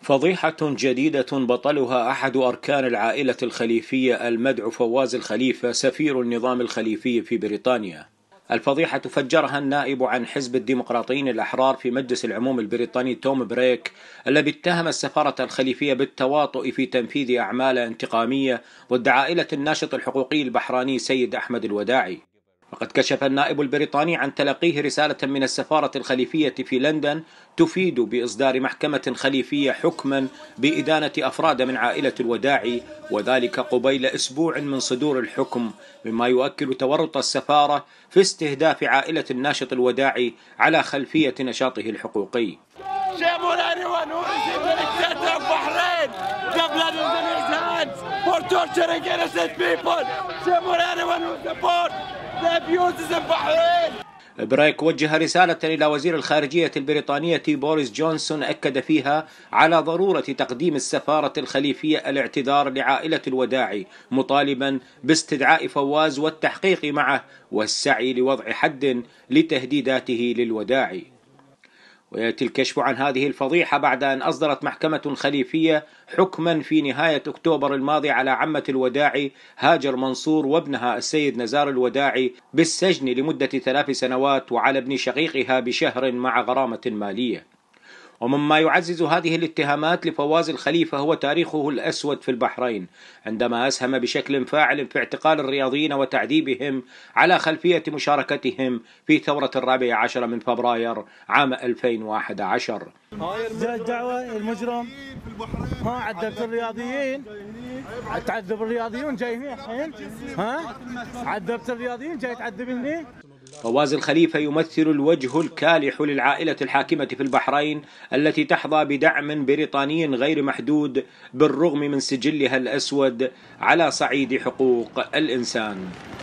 فضيحة جديدة بطلها أحد أركان العائلة الخليفية المدعو فواز الخليفة سفير النظام الخليفي في بريطانيا الفضيحة فجرها النائب عن حزب الديمقراطيين الأحرار في مجلس العموم البريطاني توم بريك الذي اتهم السفارة الخليفية بالتواطؤ في تنفيذ أعمال انتقامية ضد عائلة الناشط الحقوقي البحراني سيد أحمد الوداعي وقد كشف النائب البريطاني عن تلقيه رسالة من السفارة الخليفية في لندن تفيد بإصدار محكمة خليفية حكما بإدانة أفراد من عائلة الوداع وذلك قبيل أسبوع من صدور الحكم مما يؤكد تورط السفارة في استهداف عائلة الناشط الوداعي على خلفية نشاطه الحقوقي قبل torturing innocent people. برايك وجه رسالة إلى وزير الخارجية البريطانية بوريس جونسون أكد فيها على ضرورة تقديم السفارة الخليفية الاعتذار لعائلة الوداعي مطالبا باستدعاء فواز والتحقيق معه والسعي لوضع حد لتهديداته للوداعي ويأتي الكشف عن هذه الفضيحة بعد أن أصدرت محكمة خليفية حكما في نهاية أكتوبر الماضي على عمة الوداعي هاجر منصور وابنها السيد نزار الوداعي بالسجن لمدة ثلاث سنوات وعلى ابن شقيقها بشهر مع غرامة مالية ومما يعزز هذه الاتهامات لفواز الخليفة هو تاريخه الأسود في البحرين عندما أسهم بشكل فاعل في اعتقال الرياضيين وتعذيبهم على خلفية مشاركتهم في ثورة الرابع عشر من فبراير عام 2011 الدعوة المجرم ها عذبت الرياضيين تعذب الرياضيين جاي هنا الحين ها عذبت الرياضيين جاي تعذب فواز الخليفة يمثل الوجه الكالح للعائلة الحاكمة في البحرين التي تحظى بدعم بريطاني غير محدود بالرغم من سجلها الأسود على صعيد حقوق الإنسان